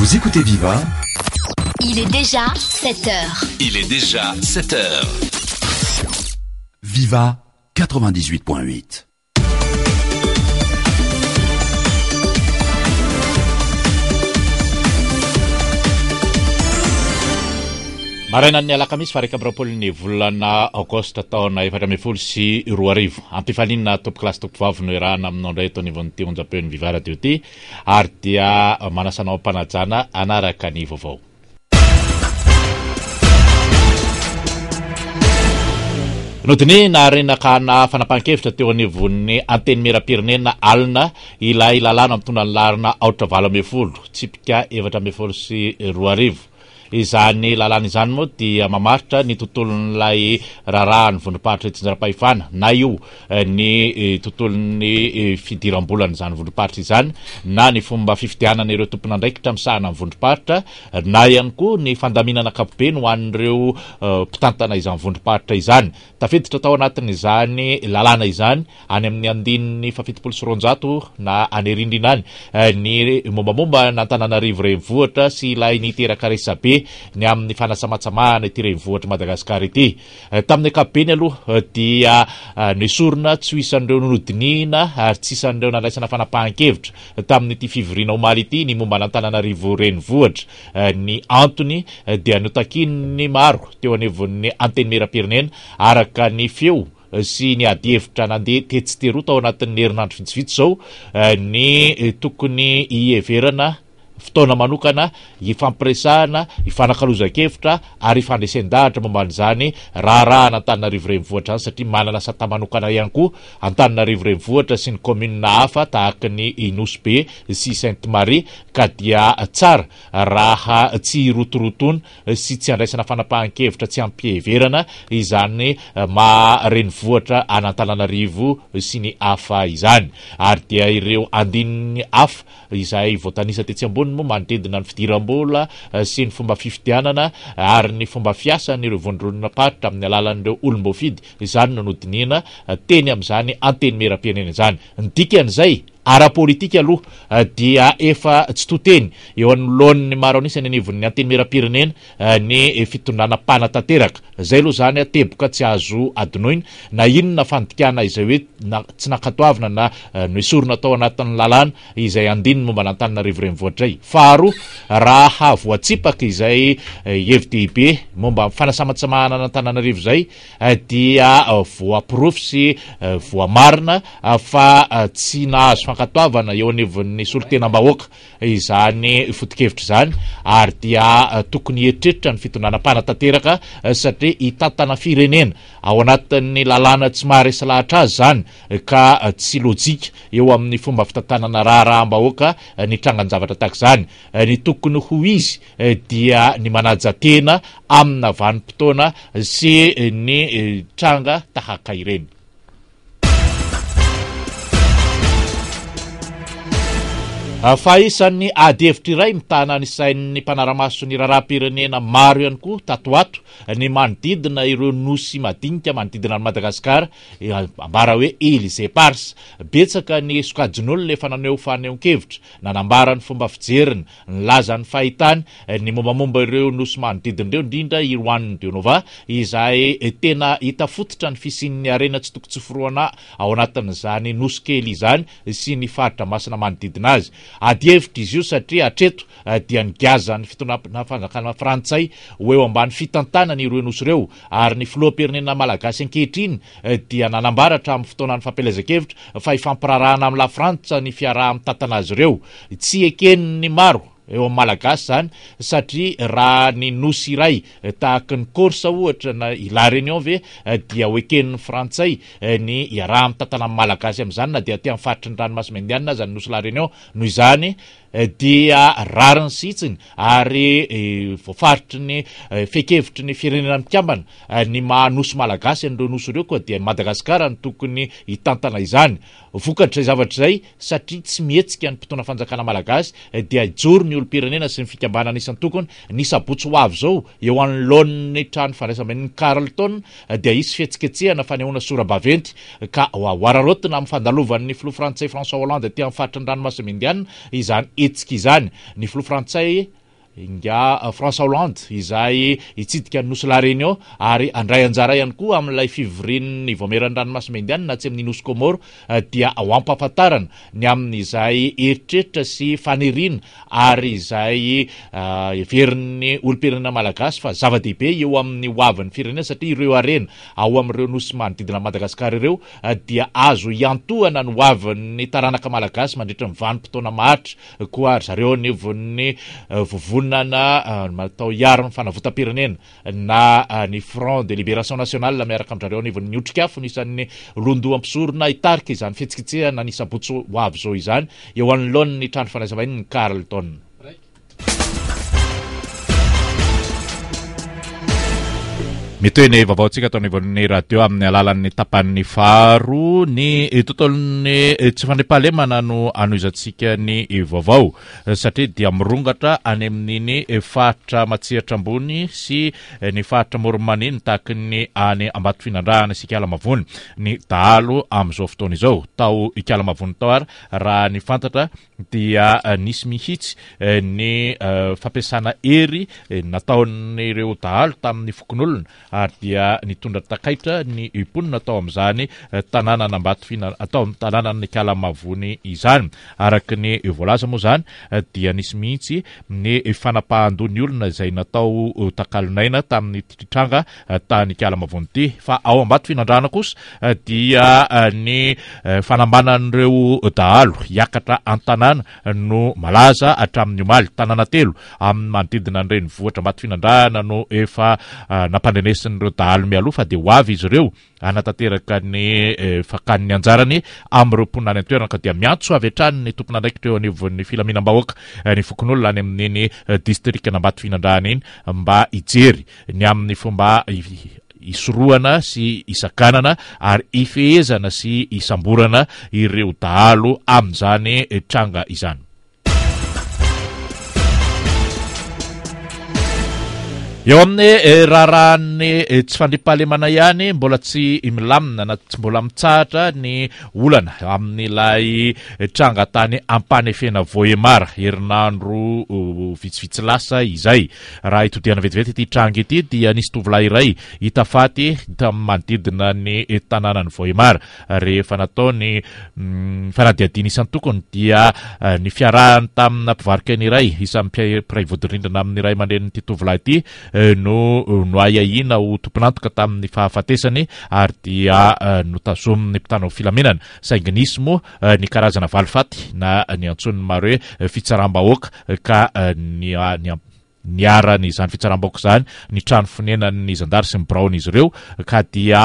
Vous écoutez Viva Il est déjà 7 heures. Il est déjà 7 heures. Viva 98.8 marainan'ny alaka misy fa araika abyrapol ny volnana agosta ataona efatra amen folo sy roa arivo ampifalinna tompoklasy toko vavinoerana amino ndray tonivon'nyity onjapeo 'ny vivara teo ty ary dia manasanao ampanajana anaraka ny vovao nanakana fanapankevitra teo anionin'ny anteny merapirenena alina ilay lalana amtondra ny larina oatra valo amen folo tsipika efatra mn folo sy r io izany lalana izany moa dia mamaritra ny tontolonylay rarahany vondriparitra tsnara-paheanana oyyiannydraitrananymaiiiaaireo tomona anraikihtra sahana odriparitra na ianykoa eh, ny eh, eh, fandainanakapobe no annreomiantna izay odriaritra izanytafditratao anatinyzanyna izananyain'nynyilo snadbabetra sy ila nterakaresabe ny amin'ny fanasamatsamahana ityrenivohatra madagaskara ity eh, tamin'ny akapbeny aloha eh, dia eh, nysorina tsy ho isan'reo noinina ary tsy isan'reo nalaisana fanapahankevitra tamin'nytyfivorina omaly ity ny momba nantananario reniohatra ny antony dia notakinny maro teo anevon'ny anteny merapirinena araka ny feo sy nyadyevitra nandea tetsiteroa tao anatin'ny herinandro vitsivits zao ny tokony ieverana fotaona manokana ifampiresahana ifanakaloza-kevitra ary fandresen-dahatra mombanzany rahrah anatanana rivorenivohtra zany satria manana satamanokana ihanyko antanana rivoreivohatra sy ny kommuna afa tahakany inoso be sy sainte mari ka dia tsara raha tsy rotorotony sy tsy andraisana fanapahan-kevitra tsy ampieverana izany eh, marenivoatra anatananarivo sy ny afa izany ary dia ireo andinny af izay voatanisa tetsy ambon moa manodedina ny fidiram-bola eh, sy ny fomba fifidianana ary ny fomba fiasanyireo voandoronona paritra amin'ny alalan'ireo olombofidy izany no nodinina eh, teny am'izany anteny meram-pianena zany ny dikan'zay arapolitika aloha ah, dia efa tsy toteny eo an'nyloanny maro anisany anivon'ny atny mera-pirenenanyndpana ah, zay alohazanyateboka tsy azo adinoiny na inonafandikana izay hoe tsy nakana naoa'yaymombaaeaahvoatiaka izayeib momba eh, fanasamatsamahana natananarizay ah, dia voaprofy sy eh, voamarina fa tsy nahazo fakatoavana eo anevin'ny solotena mahoaka izany fotokevitra zany ary dia eh, tokony eritretritra ny fitondana-panatanteraka eh, satria hitantana firenena ao anatin''ny lalana tsy maharesa lahatra azy zany eh, ka tsy lojika eo amin'ny fomba fitantanana raharaha mahoaka nitranga ny zavatra tak zany ny tokony ho izy dia ny manajatena aminy avanympotoana sy ny tranga tahakaireny fa isany ady hevitra iray mitana ny sain'nny mpanaramaso ny raharaha-pirenena maro ihany koa tatoato ny manodidina ireo nosy madinika manodidina ny madagaskara eh, ambara hoe ily ze pars betsaka ny sokajin'olonaefa naneo hofanenkevitra nanambarany fomba fijerina nylazan'ny fahitany eh, ny mombamomba ireo nosy manodidiny reo indrindra iroaniny denova izay eh, tena hitafototra ny fisin'ny arena tsy tokotsy foroana ao anatin'zany noso kely zany sy ny faritra masina manodidina azy ady evitra izy io satria atreto eh, dia ny gaza ny fitonrapina fanjakana frantsay ho eo ambany fitantana nyiroenosy reo ary ny filoamperinena malagasy ankehitr iny eh, dia nanambaratra amin'ny fotoana ny fampialazakevitra eh, fa ifampirarahana ami'lafrantsa ny fiaraha amin'n tantanazy ireo tsy ekeni ny maro eo ami' malagasy zany satria raha ny nosy iray eh, taaka ny corsa ohatra na ilah renion ve eh, dia hoekeniny frantsay eh, ny iaraha am' tantana amalagasy am'izany na de tia mn'faritryny ranomasomendianna zany nosy lah rényon noho izany Eh, dia rariny sitsiny ary eh, voafaritry ny eh, fekevitryny firenenakambana ny manoso malagasy anreo noso ireo koa di madagaskarny tokony itantana izany vokatry zay zavatra zay satria tsy mietsika ny mpitondra fanjakana malagasy dia ijory miolopirenena sy ny fikambanana isany tokony nisbotsy hoavy zao eo any lony trany fandraisambany carleton di isy fetsiketsehana fanyhona sorabaventy ka ararotina amin'nyfandalovan'ny flo frantsay françois olande ty min'ny faritranyranomasomendianna izany etsiky zany ny flo frantsay nga euh, france olande izay itsidika ny noso lahrénion ary andray anjara ihany koa amin'lay fivorinny voameranydranomasomaindian na tsy amin'ny noskomor euh, dia ao amphafantarana ny amin'izay eritreritra sy fanerina ary izay euh, verinnny olopirenena malagasy fa zavadehibe eo amin'ny ovin'ny firenena satria ireoaena aoaireonosmaodidimadagasar ireo dia azo iantohana ny oaviny taranaka malagasy mandritra mivanympotona mahatra koa zreono'ny nana ah, matao hiaro ny fanavotapirenena na ah, ny front de libération nationale miaraka am'drareo anivaniotrikafa misan'ny londo ampisoro na itariky izany fetsikitsea nanisa botso hoavy zao izany eo an'ny laoan ny trandro fanasambainyny carletaon mety hoe ny vaovaontsika ataonyvn'ny radio amin'ny alalan'ny tapan'ny faro ny e, tontolony e, tsy fanrepahalemana no anoizantsika ny vaovao e, satria dia mirongatra any amin'iny fatra matsiatra ambony sy ny faatramormanintaakny any abat finandrahana sylaa ny am'izao fotoana izaotao iaonta raha ny fantata dia nisy mihitsy ny fampiasana ery nataon'ireo daalo tamin'ny fokon'olona ary dia nitondra takaitra ny iponina atao amn'zany tannanambatfiatao ai'ny tanna ny alamavony izany arakany o zay eh, dia nisy mihitsy ny fnapahadnyolona zay nataotkalonaina eh, tamin'ny ttitranga eh, tany kalamavonyty fa ao ambaty finandrana kosa dia ny fanambanan'reoiakatra atanana noaran'nyobadnoenapandene sy nyireo dahalo mialoa fa de ho avy izy ireo anatateraka ny eh, fakany anjarany ami'ireo mponinany antoerana ka dia miantso avy antrany ny tompona andraikitreo aniovon'ny filaminam-bahoaka eh, ny fokon' olona any amin'iny eh, distrik nambaty fihinandrahana iny mba hijery ny amin'ny fomba isorohana sy isakanana ary ifehezana sy isamborana ireo dahalo amin'izany tranga izany eo amin'ny e, raharahany e, tsy fandri-pahalemanay any mbola tsy milamina na tsy mbola mitsahatra ny olana amin'n'lay e, trangatany ampanefena oear heridrovtihetetyttranga ity dia sy a iray itfattainytnnanyoearefa nataoyintooyhny mm, tami'nampiika 'rayisan'piradrindrna amin'nyray mandren'nytyta ity Eh, no eh, noayahina ho tompinantoka tamin'ny fahafatesany ary dia eh, notazoa mi'ny mpitana filamenana sainginis mo ny karazana valifaty na nyantsony maro hoe fitsaram-bahoaka ka nna niarany ah, zany fitsaram-baoaka zany nitrano finenanny zandary sy ny broona izy reo ka dia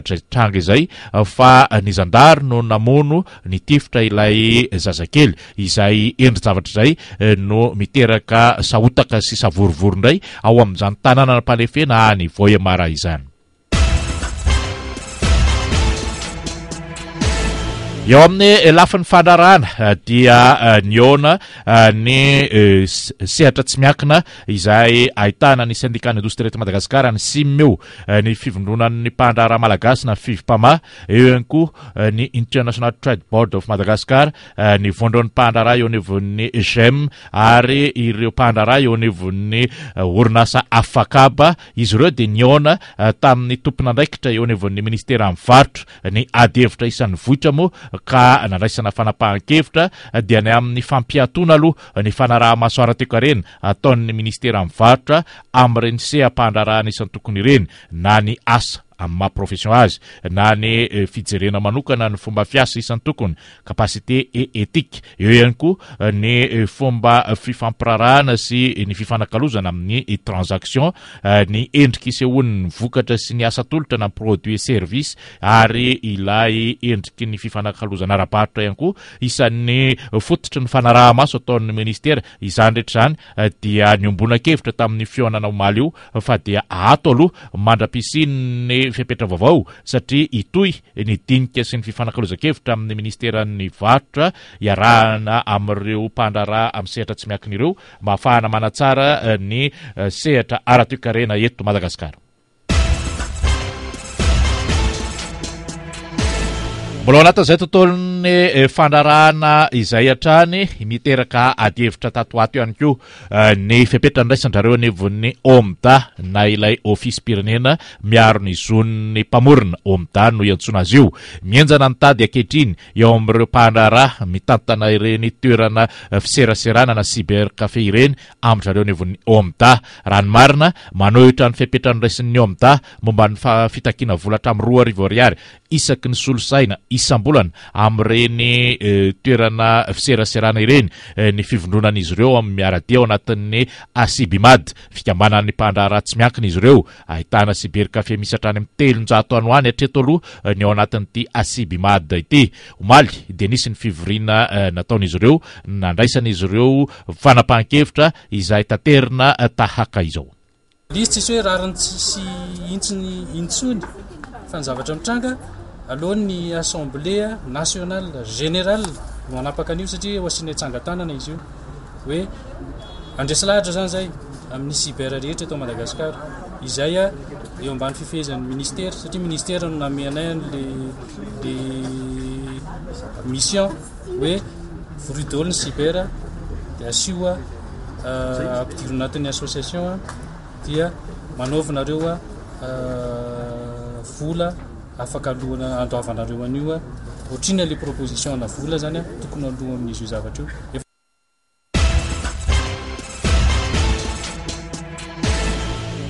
atrzay tranga zay fa nizan-dary no namono nitifotra ilay zazakely izay endry zavatra zay eh, no miteraka sahotaka sysavorovoro ndray ao amin'izany tanàna na palefena ny voe mara izany eo amin'ny eh, lafin'ny fandrarana eh, dia eh, ny ona ny sehatra tsy miakina izayaitanany sndikaindostriet madagaskarny simeyahadrahramalagasna fivipama eo any ko ny international trad bord of madagasara nydron'y pahandrarah eoa'y gm ary ireopahandrara eoaynsfkb izy reo de nyona tamin'ny tomponandraikitra eoanen'ny ministeraamvarotro ny adyevitra isan'ny vohitra moa ka nadraisana fanapahan-kevitra eh, dia eh, ny amin'ny fampiatoana aloha ny fanarahmasoara tika reny ataon'ny ministera amin'ny varotra ami'ireny seampahandrarah ana isany tokony ireny na ny asa am'ny ma profession azy na ny eh, fijerena anokana ny fomba fiasa isany tokonycapacité etike eo ihany koa eh, ny eh, fomba fifampirarana sy nyfifanakalozana amin'ny transaction ny endrik iseonnyvokatra sy ny asatolotra na produit service ary ila endriky ny fifanakalozanaraparotra iany koa isan'ny fototry ny fanarahamaso ataon'ny ministera izany retrzany da nyombonakevitra tamin'ny fonana omal io fa da ato aloha mandra-pisinny fiapetra vaovao satria itoy ny dinika sy ny fifanakalozakevitra amin'ny ministerany vaotra hiarahana amireo mpandrarah amin'ny sehatra tsy miakin'ireo mahafahana manatsara eh, ny eh, sehatra ara-tokarena eto madagasikara mbola anatin'zay tontolony fandrarahana izay eh, atrany miteraka adyevitra tatoato eh, any ko nyfpetranraisnrareoyna ilay offis pireneaieondrarmitantana ireny toerana eh, fiseraserana na siber afe ireny amrareo en'ny ramarinaanohtranyfipetranraisn'ny mombany fafitakina olatra mriiay isak ny solsaina isam-bolana amireny eh, toerana fiseraserana ireny eh, ny fivondronan'izy reo ammiaradi ao anatin'ny asibymad fikabanany mpandraratsy miankiny izy reo ahita siberykafmisatrany am teloanyoany atetoa eh, ny o anatin'ty asibymadity omaly de nisy ny fivorina nataon'izy reo nandraisan'izy reo fanapahn-kevitra izay taterina tahaka izaoy oe raisitnyitsnytrtanga alohany assemblé nationale générale no anapaka anio satria oasinay tsangatanana izy io hoe andrasy lahatra zany zay amin'ny ciber rehetry atao madagaskara izaya eo ambano fifehezan'ny ministèra satria ministèro namenayan'la mission hoe vruit dalny ciber di asioa euh, ampidiro anatin'ny association dia manovinareoa euh, vola afaka alohana andoavanareo anioa oatriana la proposition na vola zany a tokony aloha amin'izy io zavatra ioefa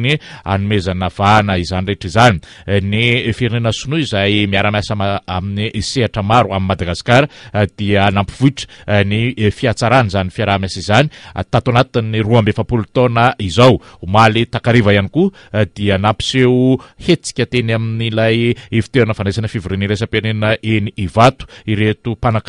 ny anomezana vahna izany rehetra zany eh, ny firenena sinoa zay miaramiasa amin'ny sehtra maro ami'ny madagasikara eh, dia nampioitra eh, ny fiataran zany fiarahamiasa izany ttatyyapseheiteny amin'nylay tena andraisana fivrenrasam-pianena eny iretoatono iretoiaana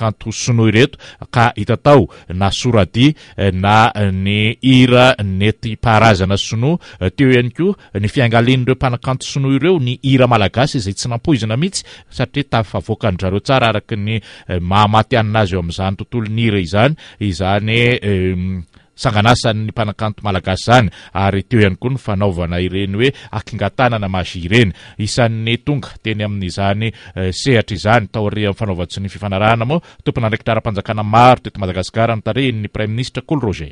nyinetypaharazana sinoa teo hany ko ny fiaingalin'reo mpanakanto sinoa ireo ny ira malagasy izay tsy nampoizina mihitsy satria tafavoakanydrareo tsara araka ny eh, mahamatyananazy eo amin'zany tontolo nyira izany izany ehm, sanganasanny mpanakanto malagasy zany ary teo ihany koa ny fanaovana ireny hoe akingatanana maagi ireny isan'ny tonga teny amin'n'izany eh, sehatra izany taore a'ny fanaova tsy ny fifanarahna moa tompony andraikitra ara-panjakana maro toeto madagasikar ntaren'ny prème ministre lrge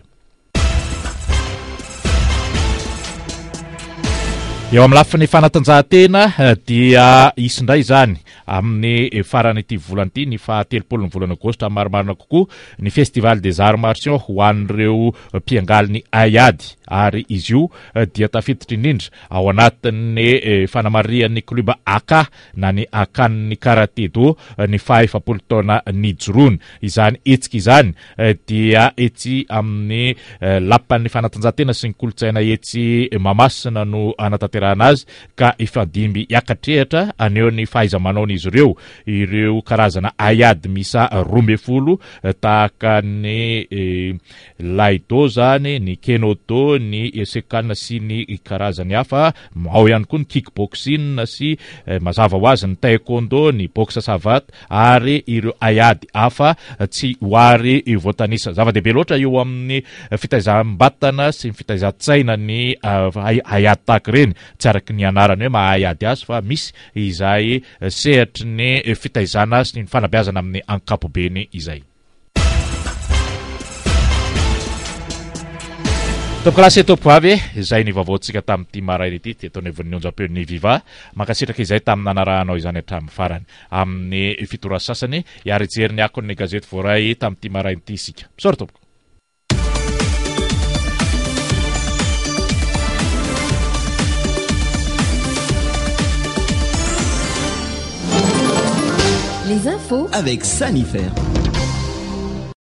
eo ami'ny lafin'ny fanatanjahantena eh, dia isindray zany amin'ny faranytyvolanyty ny fahatelopoli'ny volana gostra maromarina kokoa ny festival desar marcion hohan'reo mpiangaliny ayad ary izy io eh, datafititra indrindra ao anatinny eh, fanamarian'ny club aka na ny aany ratedany fahpoto ny jrony izany etsika izany dia etsy amin'ny laan'ny fanatanjahatena sy ny kolotsaina etsy mamasina no anatate raha anazy ka ifadimy iakatrehatra aneo ny fahaizamanaon'izy reo ireo karazana aiady misa roambe folo eh, tahaka ny eh, laida zany ny kenoda ny secana sy ny karazany hafa mao ihany koa ny kik boxina sy eh, mazava hoazy ny taicondo ny box savat ary ireo aiady hafa tsy hoary voatanisa zava-dehibe loatra eo amin'ny fitaizahabatana sy y fitahizahantsaina ny aiady tahaka reny tsy araky nyanarany hoe mahay ady azy fa misy izay eh, sehatry ny eh, fitahizana sy nyfanabiazana amin'ny ankapobeny izay topokara se topoko avy zay nivaovaoantsika tami'yity marainy ity tiataony vo'nionja-peny viva mankasitraka izay tami'ny anarahnao izany hatramn'ny farany amin'ny fitora sasany iarijeri ny akonny gazety voray tamin'yity marain'ity sika misory topoka les infos avec Sanifère.